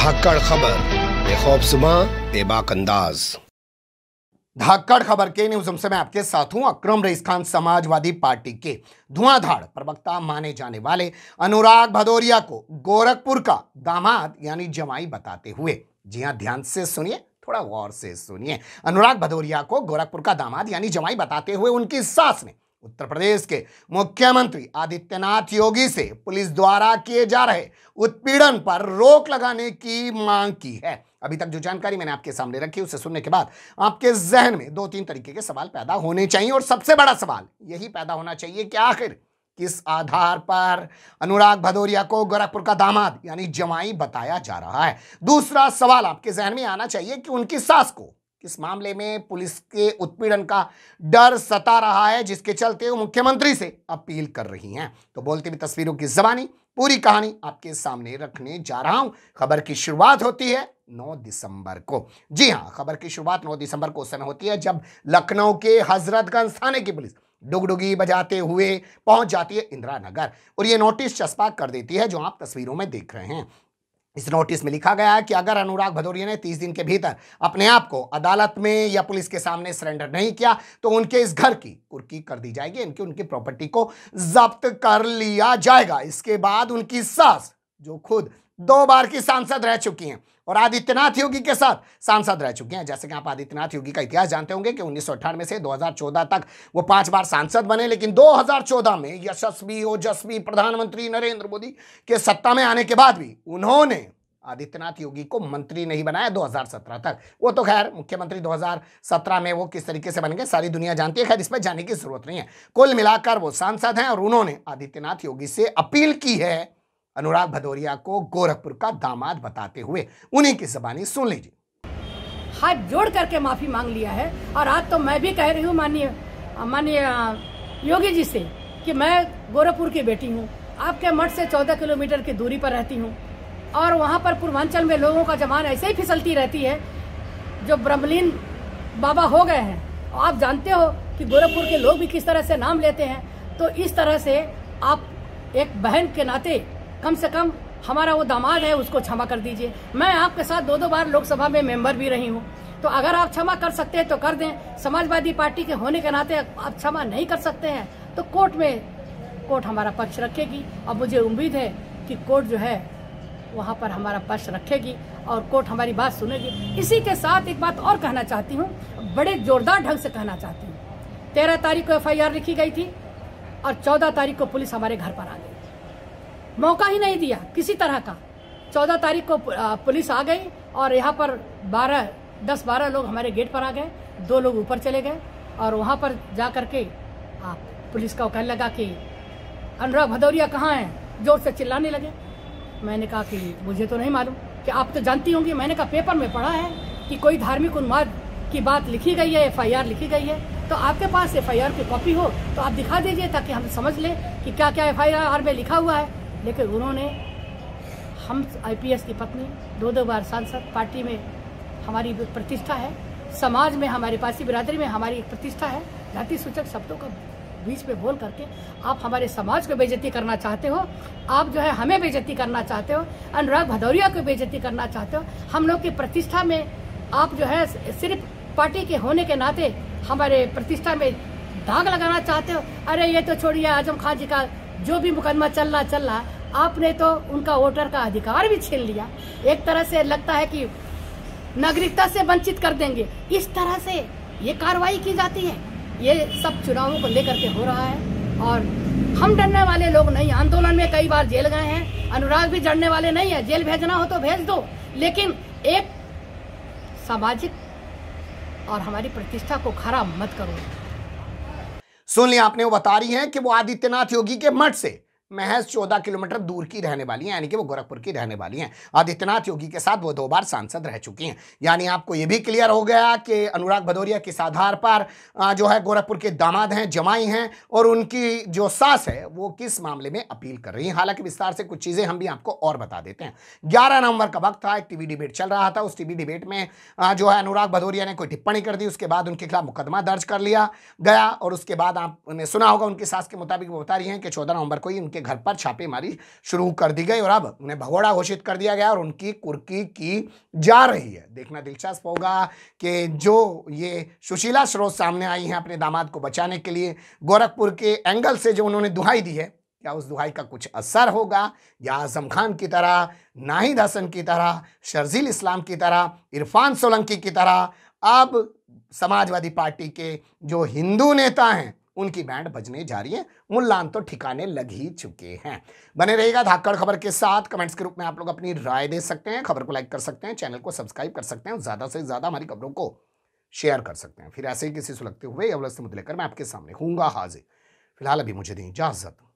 धाकड़ खबर बेखौफ सुबह बेबाक अंदाज धाकड़ खबर के न्यूज हमसे मैं आपके साथ हूं अक्रम रईस खान समाजवादी पार्टी के धुआंधार प्रवक्ता माने जाने वाले अनुराग भदौरिया को गोरखपुर का दामाद यानी जमाई बताते हुए जी हां ध्यान से सुनिए थोड़ा गौर से सुनिए अनुराग भदौरिया को गोरखपुर का दामाद यानी जमाई बताते हुए उनकी सास ने उत्तर प्रदेश के मुख्यमंत्री आदित्यनाथ योगी से पुलिस द्वारा किए जा रहे उत्पीड़न पर रोक लगाने की मांग की है अभी तक जो जानकारी मैंने आपके सामने रखी उसे सुनने के बाद आपके जहन में दो तीन तरीके के सवाल पैदा होने चाहिए और सबसे बड़ा सवाल यही पैदा होना चाहिए कि आखिर किस आधार पर अनुराग भदौरिया को गोरखपुर का दामाद यानी जमाई बताया जा रहा है दूसरा सवाल आपके जहन में आना चाहिए कि उनकी सास को इस मामले में पुलिस के उत्पीड़न का डर सता रहा है जिसके चलते वो मुख्यमंत्री से अपील कर रही हैं तो बोलते हुए तस्वीरों की जबानी पूरी कहानी आपके सामने रखने जा रहा हूं खबर की शुरुआत होती है 9 दिसंबर को जी हां खबर की शुरुआत 9 दिसंबर को उस समय होती है जब लखनऊ के हजरतगंज थाने की पुलिस डुगडुगी बजाते हुए पहुंच जाती है इंदिरा नगर और ये नोटिस चस्पा कर देती है जो आप तस्वीरों में देख रहे हैं इस नोटिस में लिखा गया है कि अगर अनुराग भदौरिया ने 30 दिन के भीतर अपने आप को अदालत में या पुलिस के सामने सरेंडर नहीं किया तो उनके इस घर की कुर्की कर दी जाएगी इनकी उनकी प्रॉपर्टी को जब्त कर लिया जाएगा इसके बाद उनकी सास जो खुद दो बार की सांसद रह चुकी हैं और आदित्यनाथ योगी के साथ सांसद रह चुके हैं जैसे कि आप आदित्यनाथ योगी का इतिहास जानते होंगे कि उन्नीस में से 2014 तक वो पांच बार सांसद बने लेकिन 2014 में यशस्वी ओजस्वी प्रधानमंत्री नरेंद्र मोदी के सत्ता में आने के बाद भी उन्होंने आदित्यनाथ योगी को मंत्री नहीं बनाया 2017 तक वो तो खैर मुख्यमंत्री 2017 में वो किस तरीके से बन गए सारी दुनिया जानती है खैर इसमें जाने की जरूरत नहीं है कुल मिलाकर वो सांसद हैं और उन्होंने आदित्यनाथ योगी से अपील की है अनुराग भदौरिया को गोरखपुर का दामाद बताते हुए उन्हीं की जबानी सुन लीजिए हाथ जोड़ करके माफी मांग लिया है और आज तो मैं भी कह रही हूँ माननीय माननीय योगी जी से कि मैं गोरखपुर की बेटी हूँ आपके मठ से चौदह किलोमीटर की दूरी पर रहती हूँ और वहाँ पर पूर्वांचल में लोगों का जमान ऐसे ही फिसलती रहती है जो ब्रह्मलीन बाबा हो गए हैं आप जानते हो कि गोरखपुर के लोग भी किस तरह से नाम लेते हैं तो इस तरह से आप एक बहन के नाते कम से कम हमारा वो दामाद है उसको क्षमा कर दीजिए मैं आपके साथ दो दो बार लोकसभा में मेंबर भी रही हूँ तो अगर आप क्षमा कर सकते हैं तो कर दें समाजवादी पार्टी के होने के नाते आप क्षमा नहीं कर सकते हैं तो कोर्ट में कोर्ट हमारा पक्ष रखेगी और मुझे उम्मीद है कि कोर्ट जो है वहाँ पर हमारा पक्ष रखेगी और कोर्ट हमारी बात सुनेगी इसी के साथ एक बात और कहना चाहती हूँ बड़े जोरदार ढंग से कहना चाहती हूँ तेरह तारीख को एफ लिखी गई थी और चौदह तारीख को पुलिस हमारे घर पर आ गई मौका ही नहीं दिया किसी तरह का चौदह तारीख को पुलिस आ गई और यहाँ पर बारह दस बारह लोग हमारे गेट पर आ गए दो लोग ऊपर चले गए और वहाँ पर जा करके पुलिस का कहने लगा कि अनुराग भदौरिया कहाँ हैं जोर से चिल्लाने लगे मैंने कहा कि मुझे तो नहीं मालूम कि आप तो जानती होंगी मैंने कहा पेपर में पढ़ा है कि कोई धार्मिक उन्माद की बात लिखी गई है एफआईआर लिखी गई है तो आपके पास एफआईआर की कॉपी हो तो आप दिखा दीजिए ताकि हम समझ लें कि क्या क्या एफआईआर में लिखा हुआ है लेकिन उन्होंने हम आईपीएस की पत्नी दो दो बार सांसद पार्टी में हमारी प्रतिष्ठा है समाज में हमारे पासी बिरादरी में हमारी एक प्रतिष्ठा है जाति सूचक शब्दों का बीच में बोल करके आप हमारे समाज को बेजती करना चाहते हो आप जो है हमें बेजती करना चाहते हो अनुराग भदौरिया को बेजती करना चाहते हो हम लोग की प्रतिष्ठा में आप जो है सिर्फ पार्टी के होने के नाते हमारे प्रतिष्ठा में दाग लगाना चाहते हो अरे ये तो छोड़िए आजम खान जी का जो भी मुकदमा चल रहा चल रहा आपने तो उनका वोटर का अधिकार भी छीन लिया एक तरह से लगता है कि नागरिकता से वंचित कर देंगे इस तरह से ये कार्रवाई की जाती है ये सब चुनावों को लेकर के हो रहा है और हम डरने वाले लोग नहीं आंदोलन में कई बार जेल गए हैं अनुराग भी डरने वाले नहीं है जेल भेजना हो तो भेज दो लेकिन एक सामाजिक और हमारी प्रतिष्ठा को खरा मत करो सुन लिया आपने वो बता रही हैं कि वो आदित्यनाथ योगी के मठ से महज चौदह किलोमीटर दूर की रहने वाली हैं यानी कि वो गोरखपुर की रहने वाली हैं आदित्यनाथ योगी के साथ वो दो बार सांसद रह चुकी हैं यानी आपको ये भी क्लियर हो गया कि अनुराग भदौरिया किस आधार पर जो है गोरखपुर के दामाद हैं जमाई हैं और उनकी जो सास है वो किस मामले में अपील कर रही हैं हालांकि विस्तार से कुछ चीज़ें हम भी आपको और बता देते हैं ग्यारह नवंबर का वक्त था एक टी डिबेट चल रहा था उस टी डिबेट में जो है अनुराग भदौरिया ने कोई टिप्पणी कर दी उसके बाद उनके खिलाफ मुकदमा दर्ज कर लिया गया और उसके बाद आपने सुना होगा उनकी सास के मुताबिक वो बता रही हैं कि चौदह नवंबर को ही उनके के घर पर छापेमारी शुरू कर दी गई और अब उन्हें भगोड़ा घोषित कर दिया गया और उनकी कुर्की की जा रही है देखना दिलचस्प होगा कि जो ये सुशीला स्रोत सामने आई हैं अपने दामाद को बचाने के लिए गोरखपुर के एंगल से जो उन्होंने दुहाई दी है क्या उस दुहाई का कुछ असर होगा या आजम खान की तरह नाहिद हसन की तरह शर्जील इस्लाम की तरह इरफान सोलंकी की तरह अब समाजवादी पार्टी के जो हिंदू नेता हैं उनकी बैंड बजने जा रही है मुल्लान तो ठिकाने लग ही चुके हैं बने रहेगा धाकड़ खबर के साथ कमेंट्स के रूप में आप लोग अपनी राय दे सकते हैं खबर को लाइक कर सकते हैं चैनल को सब्सक्राइब कर सकते हैं ज़्यादा से ज़्यादा हमारी खबरों को शेयर कर सकते हैं फिर ऐसे ही किसी सुलगते हुए अवलस्त मुद्दे लेकर मैं आपके सामने हूँगा हाजिर फिलहाल अभी मुझे दें इजाज़त